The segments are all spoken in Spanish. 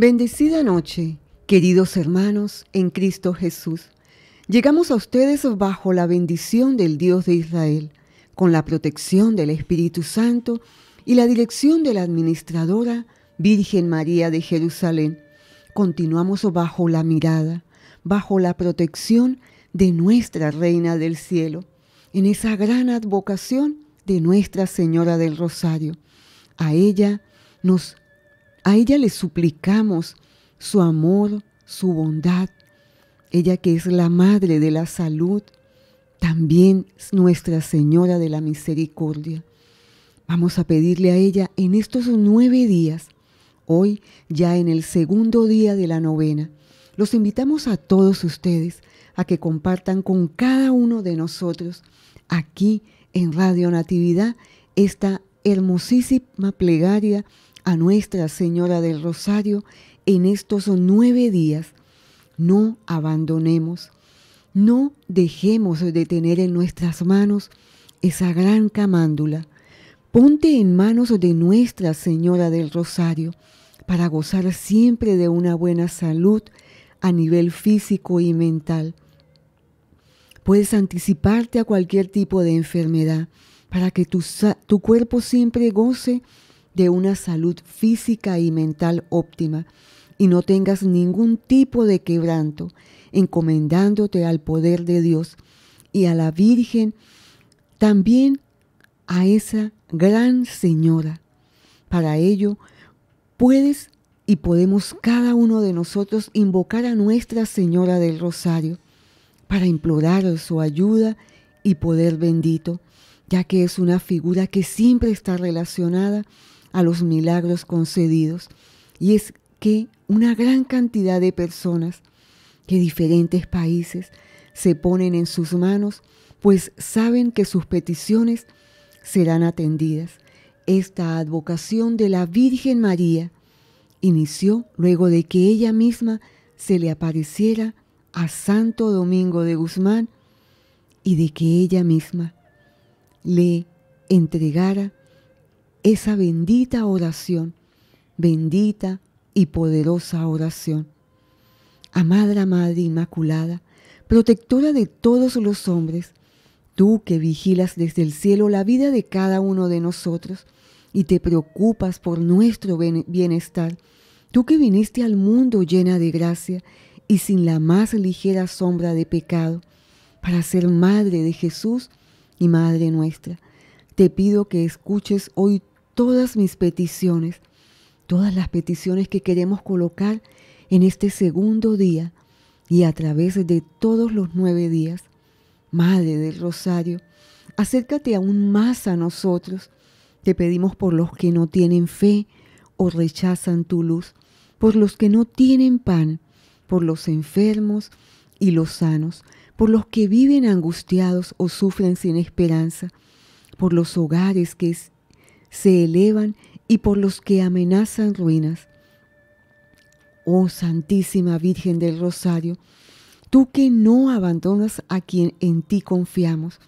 Bendecida noche, queridos hermanos en Cristo Jesús. Llegamos a ustedes bajo la bendición del Dios de Israel, con la protección del Espíritu Santo y la dirección de la administradora Virgen María de Jerusalén. Continuamos bajo la mirada, bajo la protección de nuestra Reina del Cielo, en esa gran advocación de Nuestra Señora del Rosario. A ella nos a ella le suplicamos su amor, su bondad. Ella que es la Madre de la Salud, también Nuestra Señora de la Misericordia. Vamos a pedirle a ella en estos nueve días, hoy ya en el segundo día de la novena. Los invitamos a todos ustedes a que compartan con cada uno de nosotros aquí en Radio Natividad esta hermosísima plegaria a Nuestra Señora del Rosario en estos nueve días, no abandonemos, no dejemos de tener en nuestras manos esa gran camándula. Ponte en manos de Nuestra Señora del Rosario para gozar siempre de una buena salud a nivel físico y mental. Puedes anticiparte a cualquier tipo de enfermedad para que tu, tu cuerpo siempre goce de una salud física y mental óptima y no tengas ningún tipo de quebranto, encomendándote al poder de Dios y a la Virgen, también a esa gran Señora. Para ello, puedes y podemos cada uno de nosotros invocar a Nuestra Señora del Rosario para implorar su ayuda y poder bendito, ya que es una figura que siempre está relacionada a los milagros concedidos. Y es que una gran cantidad de personas de diferentes países se ponen en sus manos, pues saben que sus peticiones serán atendidas. Esta advocación de la Virgen María inició luego de que ella misma se le apareciera a Santo Domingo de Guzmán y de que ella misma le entregara esa bendita oración, bendita y poderosa oración. Amada Madre Inmaculada, protectora de todos los hombres, tú que vigilas desde el cielo la vida de cada uno de nosotros y te preocupas por nuestro bienestar, tú que viniste al mundo llena de gracia y sin la más ligera sombra de pecado, para ser madre de Jesús y madre nuestra. Te pido que escuches hoy todas mis peticiones, todas las peticiones que queremos colocar en este segundo día y a través de todos los nueve días. Madre del Rosario, acércate aún más a nosotros. Te pedimos por los que no tienen fe o rechazan tu luz, por los que no tienen pan, por los enfermos y los sanos, por los que viven angustiados o sufren sin esperanza, por los hogares que se elevan y por los que amenazan ruinas. Oh Santísima Virgen del Rosario, tú que no abandonas a quien en ti confiamos,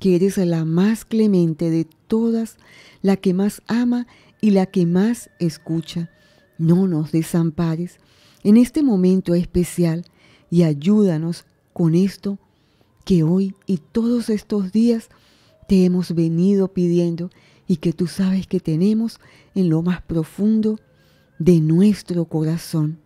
que eres la más clemente de todas, la que más ama y la que más escucha. No nos desampares en este momento especial y ayúdanos con esto que hoy y todos estos días te hemos venido pidiendo y que tú sabes que tenemos en lo más profundo de nuestro corazón.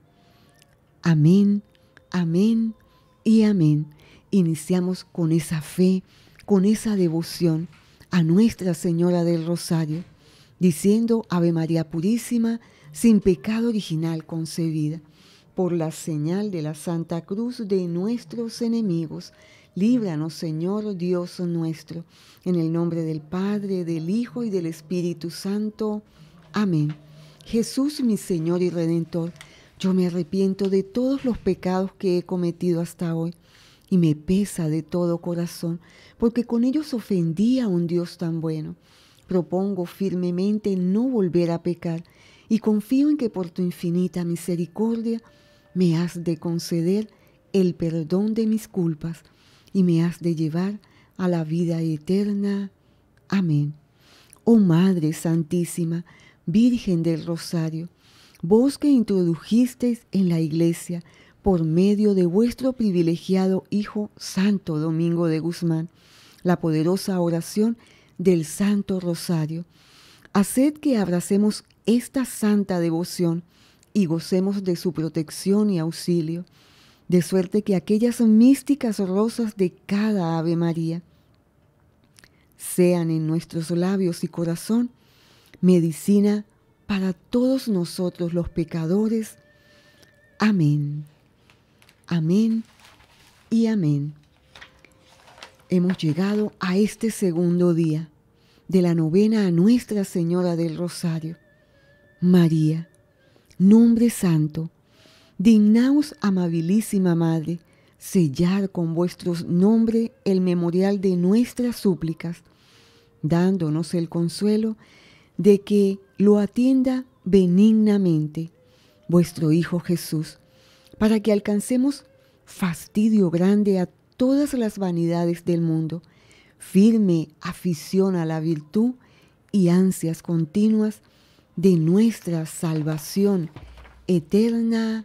Amén, amén y amén. Iniciamos con esa fe, con esa devoción a Nuestra Señora del Rosario, diciendo Ave María Purísima, sin pecado original concebida, por la señal de la Santa Cruz de nuestros enemigos Líbranos, Señor oh Dios nuestro, en el nombre del Padre, del Hijo y del Espíritu Santo. Amén. Jesús, mi Señor y Redentor, yo me arrepiento de todos los pecados que he cometido hasta hoy y me pesa de todo corazón, porque con ellos ofendí a un Dios tan bueno. Propongo firmemente no volver a pecar y confío en que por tu infinita misericordia me has de conceder el perdón de mis culpas y me has de llevar a la vida eterna. Amén. Oh Madre Santísima, Virgen del Rosario, vos que introdujisteis en la Iglesia por medio de vuestro privilegiado Hijo Santo Domingo de Guzmán, la poderosa oración del Santo Rosario. Haced que abracemos esta santa devoción y gocemos de su protección y auxilio de suerte que aquellas místicas rosas de cada Ave María sean en nuestros labios y corazón medicina para todos nosotros los pecadores. Amén. Amén y amén. Hemos llegado a este segundo día de la novena a Nuestra Señora del Rosario. María, nombre santo, Dignaos, amabilísima Madre, sellar con vuestros nombre el memorial de nuestras súplicas, dándonos el consuelo de que lo atienda benignamente vuestro Hijo Jesús, para que alcancemos fastidio grande a todas las vanidades del mundo, firme afición a la virtud y ansias continuas de nuestra salvación eterna.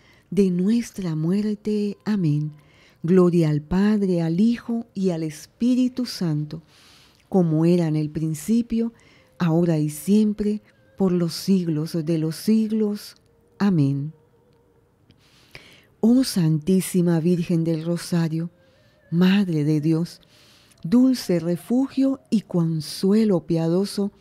de nuestra muerte. Amén. Gloria al Padre, al Hijo y al Espíritu Santo, como era en el principio, ahora y siempre, por los siglos de los siglos. Amén. Oh Santísima Virgen del Rosario, Madre de Dios, dulce refugio y consuelo piadoso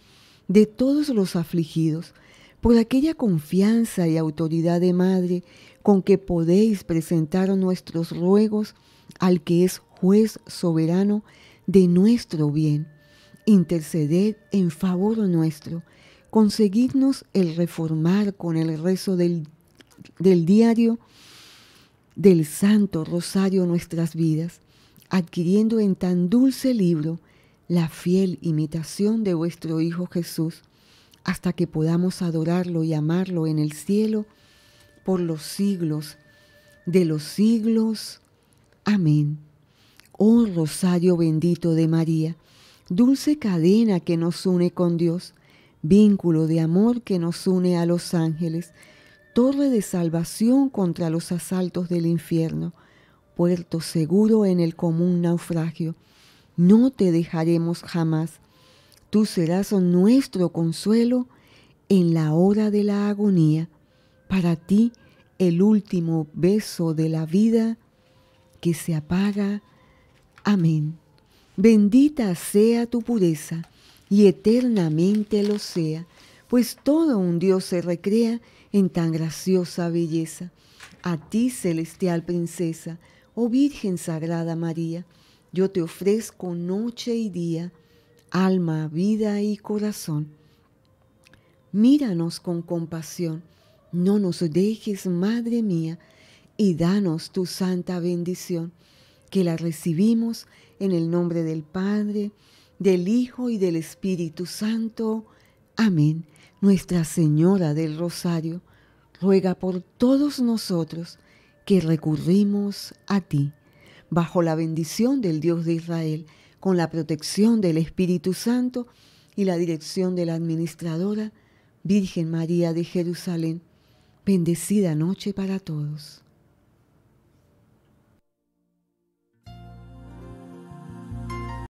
de todos los afligidos, por aquella confianza y autoridad de Madre con que podéis presentar nuestros ruegos al que es juez soberano de nuestro bien. Interceded en favor nuestro. Conseguidnos el reformar con el rezo del, del diario del Santo Rosario nuestras vidas, adquiriendo en tan dulce libro la fiel imitación de vuestro Hijo Jesús, hasta que podamos adorarlo y amarlo en el cielo por los siglos de los siglos. Amén. Oh Rosario bendito de María, dulce cadena que nos une con Dios, vínculo de amor que nos une a los ángeles, torre de salvación contra los asaltos del infierno, puerto seguro en el común naufragio. No te dejaremos jamás. Tú serás nuestro consuelo en la hora de la agonía. Para ti el último beso de la vida que se apaga. Amén. Bendita sea tu pureza y eternamente lo sea, pues todo un Dios se recrea en tan graciosa belleza. A ti, celestial princesa, oh Virgen Sagrada María, yo te ofrezco noche y día, alma, vida y corazón. Míranos con compasión no nos dejes, Madre mía, y danos tu santa bendición, que la recibimos en el nombre del Padre, del Hijo y del Espíritu Santo. Amén. Nuestra Señora del Rosario, ruega por todos nosotros que recurrimos a ti, bajo la bendición del Dios de Israel, con la protección del Espíritu Santo y la dirección de la Administradora Virgen María de Jerusalén Bendecida noche para todos.